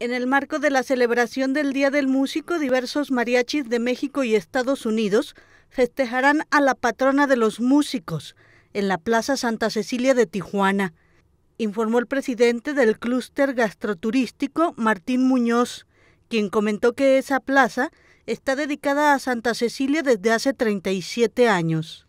En el marco de la celebración del Día del Músico, diversos mariachis de México y Estados Unidos festejarán a la patrona de los músicos en la Plaza Santa Cecilia de Tijuana, informó el presidente del clúster gastroturístico Martín Muñoz, quien comentó que esa plaza está dedicada a Santa Cecilia desde hace 37 años.